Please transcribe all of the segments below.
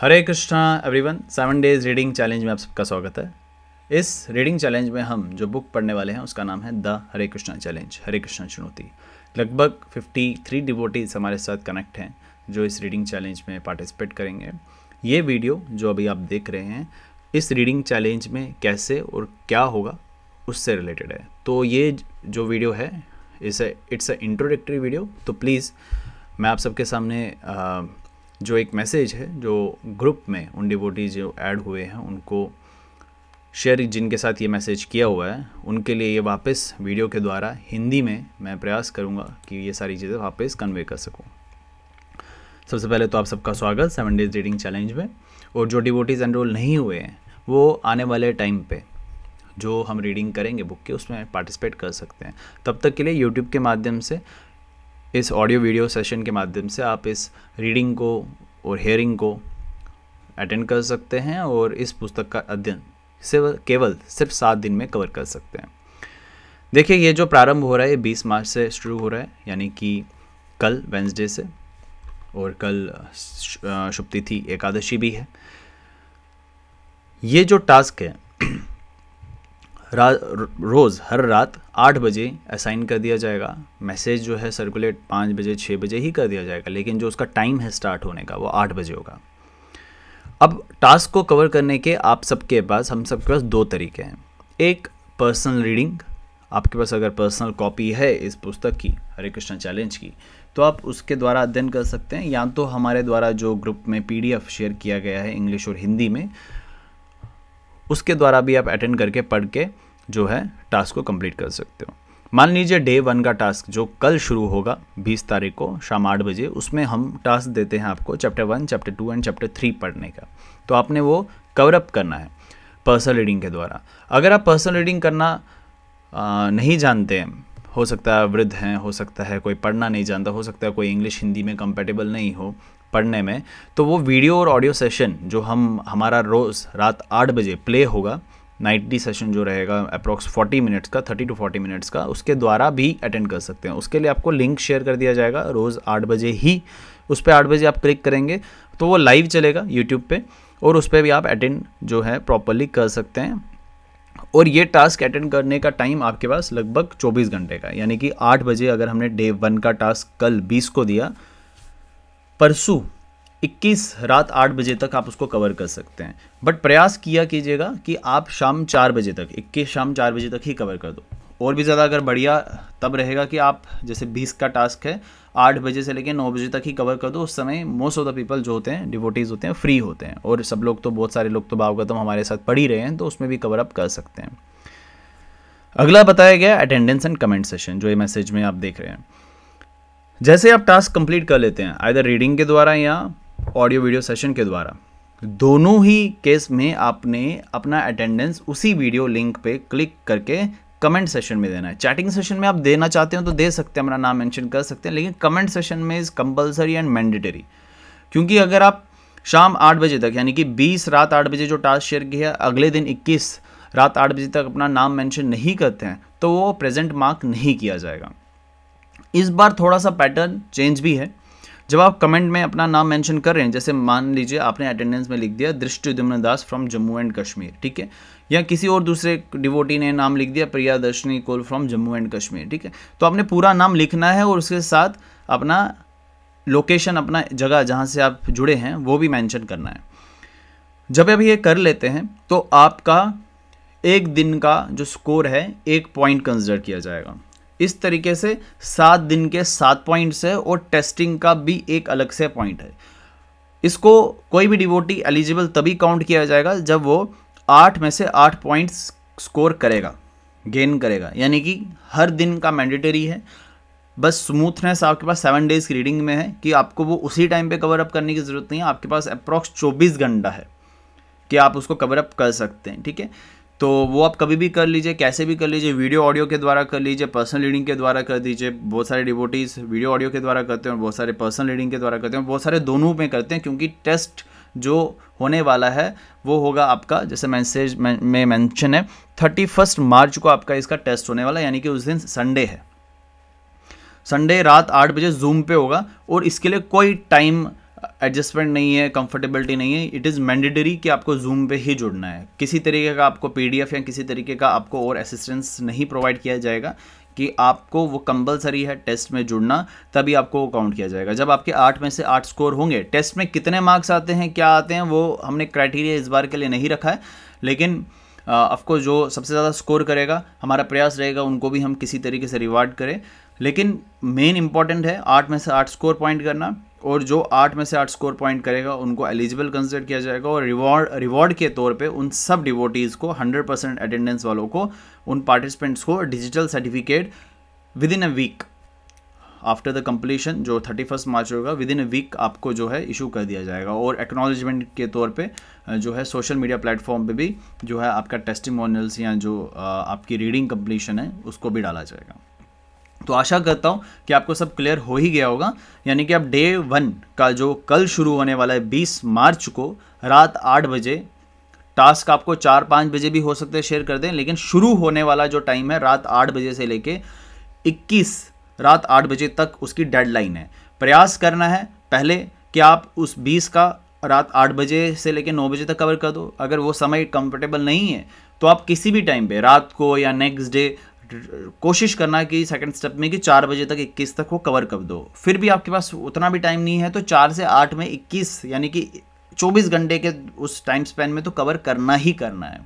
हरे Krishna everyone seven days reading challenge में आप सबका स्वागत है इस रीडिंग चैलेंज में हम जो बुक पढ़ने वाले हैं उसका नाम है द हरे कृष्णा चैलेंज हरे कृष्णा चुनौती लगभग फिफ्टी थ्री डिवोटीज हमारे साथ कनेक्ट हैं जो इस रीडिंग चैलेंज में पार्टिसिपेट करेंगे ये वीडियो जो अभी आप देख रहे हैं इस रीडिंग चैलेंज में कैसे और क्या होगा उससे रिलेटेड है तो ये जो वीडियो है इसे इट्स अ इंट्रोडक्टरी वीडियो तो प्लीज़ मैं आप सबके सामने आ, जो एक मैसेज है जो ग्रुप में उन डिबोटी जो ऐड हुए हैं उनको शेयर जिनके साथ ये मैसेज किया हुआ है उनके लिए ये वापस वीडियो के द्वारा हिंदी में मैं प्रयास करूँगा कि ये सारी चीज़ें वापस कन्वे कर सकूँ सबसे पहले तो आप सबका स्वागत सेवन डेज रीडिंग चैलेंज में और जो डिवोटीज़ एनरोल नहीं हुए हैं वो आने वाले टाइम पे जो हम रीडिंग करेंगे बुक के उसमें पार्टिसिपेट कर सकते हैं तब तक के लिए यूट्यूब के माध्यम से इस ऑडियो वीडियो सेशन के माध्यम से आप इस रीडिंग को और हेयरिंग को अटेंड कर सकते हैं और इस पुस्तक का अध्ययन सिर्फ केवल सिर्फ सात दिन में कवर कर सकते हैं देखिए ये जो प्रारंभ हो रहा है ये बीस मार्च से शुरू हो रहा है यानी कि कल वेंसडे से और कल शुभ तिथि एकादशी भी है ये जो टास्क है रोज़ हर रात आठ बजे असाइन कर दिया जाएगा मैसेज जो है सर्कुलेट पाँच बजे छः बजे ही कर दिया जाएगा लेकिन जो उसका टाइम है स्टार्ट होने का वो आठ बजे होगा अब टास्क को कवर करने के आप सबके पास हम सबके पास दो तरीके हैं एक पर्सनल रीडिंग आपके पास अगर पर्सनल कॉपी है इस पुस्तक की हरे कृष्णा चैलेंज की तो आप उसके द्वारा अध्ययन कर सकते हैं या तो हमारे द्वारा जो ग्रुप में पीडीएफ शेयर किया गया है इंग्लिश और हिंदी में उसके द्वारा भी आप अटेंड करके पढ़ के जो है टास्क को कंप्लीट कर सकते हो मान लीजिए डे वन का टास्क जो कल शुरू होगा 20 तारीख को शाम आठ बजे उसमें हम टास्क देते हैं आपको chapter one chapter two and chapter three पढ़ने का तो आपने वो कवरअप करना है पर्सनल रीडिंग के द्वारा अगर आप पर्सनल रीडिंग करना आ, नहीं जानते हैं हो सकता है वृद्ध हैं हो सकता है कोई पढ़ना नहीं जानता हो सकता है कोई इंग्लिश हिंदी में कंपेटेबल नहीं हो पढ़ने में तो वो वीडियो और ऑडियो सेशन जो हम हमारा रोज़ रात आठ बजे प्ले होगा नाइटी सेशन जो रहेगा अप्रॉक्स 40 मिनट्स का 30 टू 40 मिनट्स का उसके द्वारा भी अटेंड कर सकते हैं उसके लिए आपको लिंक शेयर कर दिया जाएगा रोज़ आठ बजे ही उस पर आठ बजे आप क्लिक करेंगे तो वो लाइव चलेगा यूट्यूब पे और उस पर भी आप अटेंड जो है प्रॉपरली कर सकते हैं और ये टास्क अटेंड करने का टाइम आपके पास लगभग 24 घंटे का यानी कि 8 बजे अगर हमने डे वन का टास्क कल 20 को दिया परसों 21 रात 8 बजे तक आप उसको कवर कर सकते हैं बट प्रयास किया कीजिएगा कि आप शाम चार बजे तक 21 शाम चार बजे तक ही कवर कर दो और भी ज़्यादा अगर बढ़िया तब रहेगा कि आप जैसे 20 का टास्क है 8 बजे से लेकर 9 बजे तक ही कवर कर दो उस समय मोस्ट ऑफ द पीपल जो होते हैं डिवोटीज़ होते हैं फ्री होते हैं और सब लोग तो बहुत सारे लोग तो भावगतम हमारे साथ पढ़ ही रहे हैं तो उसमें भी कवर अप कर सकते हैं अगला बताया गया अटेंडेंस एंड कमेंट सेशन जो ये मैसेज में आप देख रहे हैं जैसे आप टास्क कंप्लीट कर लेते हैं आइर रीडिंग के द्वारा या ऑडियो वीडियो सेशन के द्वारा दोनों ही केस में आपने अपना अटेंडेंस उसी वीडियो लिंक पे क्लिक करके कमेंट सेशन में देना है चैटिंग सेशन में आप देना चाहते हो तो दे सकते हैं अपना नाम मेंशन कर सकते हैं लेकिन कमेंट सेशन में इज़ कंपलसरी एंड मैंडेटरी क्योंकि अगर आप शाम आठ बजे तक यानी कि बीस रात आठ बजे जो टास्क शेयर किया अगले दिन इक्कीस रात आठ बजे तक अपना नाम मेंशन नहीं करते हैं तो वो प्रेजेंट मार्क नहीं किया जाएगा इस बार थोड़ा सा पैटर्न चेंज भी है जब आप कमेंट में अपना नाम मेंशन कर रहे हैं जैसे मान लीजिए आपने अटेंडेंस में लिख दिया दृष्टि उद्यमन दास फ्रॉम जम्मू एंड कश्मीर ठीक है या किसी और दूसरे डिवोटी ने नाम लिख दिया प्रिया दर्शनी कोल फ्रॉम जम्मू एंड कश्मीर ठीक है तो आपने पूरा नाम लिखना है और उसके साथ अपना लोकेशन अपना जगह जहाँ से आप जुड़े हैं वो भी मैंशन करना है जब आप ये कर लेते हैं तो आपका एक दिन का जो स्कोर है एक पॉइंट कंसिडर किया जाएगा इस तरीके से सात दिन के सात पॉइंट्स है और टेस्टिंग का भी एक अलग से पॉइंट है इसको कोई भी डिवोटी एलिजिबल तभी काउंट किया जाएगा जब वो आठ में से आठ पॉइंट्स स्कोर करेगा गेन करेगा यानी कि हर दिन का मैंडेटरी है बस स्मूथनेस आपके पास सेवन डेज की रीडिंग में है कि आपको वो उसी टाइम पे कवर अप करने की ज़रूरत नहीं है आपके पास अप्रॉक्स चौबीस घंटा है कि आप उसको कवर अप कर सकते हैं ठीक है तो वो आप कभी भी कर लीजिए कैसे भी कर लीजिए वीडियो ऑडियो के द्वारा कर लीजिए पर्सनल रीडिंग के द्वारा कर दीजिए बहुत सारे डिवोटीज वीडियो ऑडियो के द्वारा करते हैं बहुत सारे पर्सनल रीडिंग के द्वारा करते हैं बहुत सारे दोनों में करते हैं क्योंकि टेस्ट जो होने वाला है वो होगा आपका जैसे मैसेज में मैंशन है थर्टी फर्स्ट मार्च को आपका इसका टेस्ट होने वाला यानी कि उस दिन संडे है संडे रात आठ बजे जूम पे होगा और इसके लिए कोई टाइम एडजस्टमेंट नहीं है कंफर्टेबिलिटी नहीं है इट इज़ मैंडेटरी कि आपको जूम पे ही जुड़ना है किसी तरीके का आपको पीडीएफ या किसी तरीके का आपको और असिस्टेंस नहीं प्रोवाइड किया जाएगा कि आपको वो कंपलसरी है टेस्ट में जुड़ना तभी आपको वो काउंट किया जाएगा जब आपके आठ में से आठ स्कोर होंगे टेस्ट में कितने मार्क्स आते हैं क्या आते हैं वो हमने क्राइटेरिया इस बार के लिए नहीं रखा है लेकिन ऑफकोर्स जो सबसे ज़्यादा स्कोर करेगा हमारा प्रयास रहेगा उनको भी हम किसी तरीके से रिवार्ड करें लेकिन मेन इम्पॉर्टेंट है आठ में से आठ स्कोर पॉइंट करना और जो आठ में से आठ स्कोर पॉइंट करेगा उनको एलिजिबल कंसिडर किया जाएगा और रिवॉर्ड रिवॉर्ड के तौर पे उन सब डिवोटीज़ को 100 परसेंट अटेंडेंस वालों को उन पार्टिसिपेंट्स को digital certificate within a week after the completion जो थर्टी फर्स्ट मार्च होगा विद इन अ वीक आपको जो है इशू कर दिया जाएगा और एक्नॉलेजमेंट के तौर पे जो है सोशल मीडिया प्लेटफॉर्म पे भी जो है आपका टेस्टिमोनियल्स या जो आपकी रीडिंग कम्पलीशन है उसको भी डाला जाएगा तो आशा करता हूँ कि आपको सब क्लियर हो ही गया होगा यानी कि आप डे वन का जो कल शुरू होने वाला है बीस मार्च को रात आठ बजे टास्क आपको चार पाँच बजे भी हो सकते हैं शेयर कर दें लेकिन शुरू होने वाला जो टाइम है रात आठ बजे से लेके इक्कीस रात आठ बजे तक उसकी डेडलाइन है प्रयास करना है पहले कि आप उस बीस का रात आठ बजे से लेकर नौ बजे तक कवर कर दो अगर वो समय कंफर्टेबल नहीं है तो आप किसी भी टाइम पे रात को या नेक्स्ट डे कोशिश करना कि सेकंड स्टेप में कि चार बजे तक इक्कीस तक वो कवर कर दो फिर भी आपके पास उतना भी टाइम नहीं है तो चार से आठ में इक्कीस यानी कि चौबीस घंटे के उस टाइम स्पैन में तो कवर करना ही करना है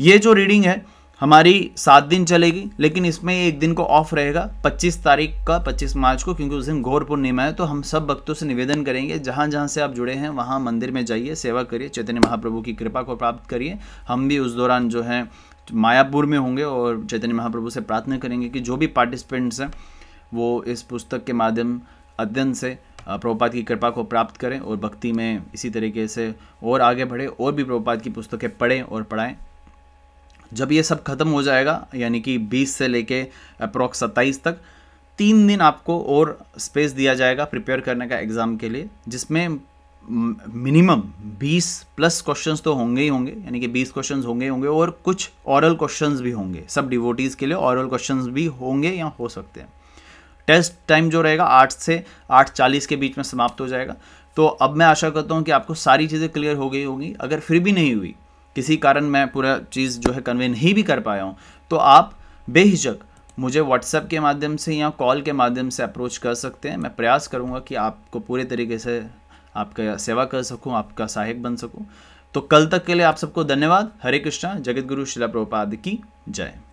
ये जो रीडिंग है हमारी सात दिन चलेगी लेकिन इसमें एक दिन को ऑफ रहेगा 25 तारीख का 25 मार्च को क्योंकि उस दिन घोर पूर्णिमा है तो हम सब भक्तों से निवेदन करेंगे जहाँ जहाँ से आप जुड़े हैं वहाँ मंदिर में जाइए सेवा करिए चैतन्य महाप्रभु की कृपा को प्राप्त करिए हम भी उस दौरान जो है मायापुर में होंगे और चैतन्य महाप्रभु से प्रार्थना करेंगे कि जो भी पार्टिसिपेंट्स हैं वो इस पुस्तक के माध्यम अध्ययन से प्रभुपाद की कृपा को प्राप्त करें और भक्ति में इसी तरीके से और आगे बढ़े और भी प्रभुपाद की पुस्तकें पढ़ें और पढ़ाएँ जब ये सब खत्म हो जाएगा यानी कि 20 से लेके अप्रॉक्स 27 तक तीन दिन आपको और स्पेस दिया जाएगा प्रिपेयर करने का एग्ज़ाम के लिए जिसमें मिनिमम 20 प्लस क्वेश्चंस तो होंगे ही होंगे यानी कि 20 क्वेश्चंस होंगे होंगे और कुछ ऑरल क्वेश्चंस भी होंगे सब डिवोटीज़ के लिए ऑरल क्वेश्चंस भी होंगे या हो सकते हैं टेस्ट टाइम जो रहेगा आठ से आठ चालीस के बीच में समाप्त हो जाएगा तो अब मैं आशा करता हूँ कि आपको सारी चीज़ें क्लियर हो गई होंगी अगर फिर भी नहीं हुई किसी कारण मैं पूरा चीज़ जो है कन्वे नहीं भी कर पाया हूँ तो आप बेहिचक मुझे व्हाट्सएप के माध्यम से या कॉल के माध्यम से अप्रोच कर सकते हैं मैं प्रयास करूँगा कि आपको पूरे तरीके से आपका सेवा कर सकूँ आपका सहायक बन सकूँ तो कल तक के लिए आप सबको धन्यवाद हरे कृष्णा जगत गुरु शिला प्रभुपाद की जय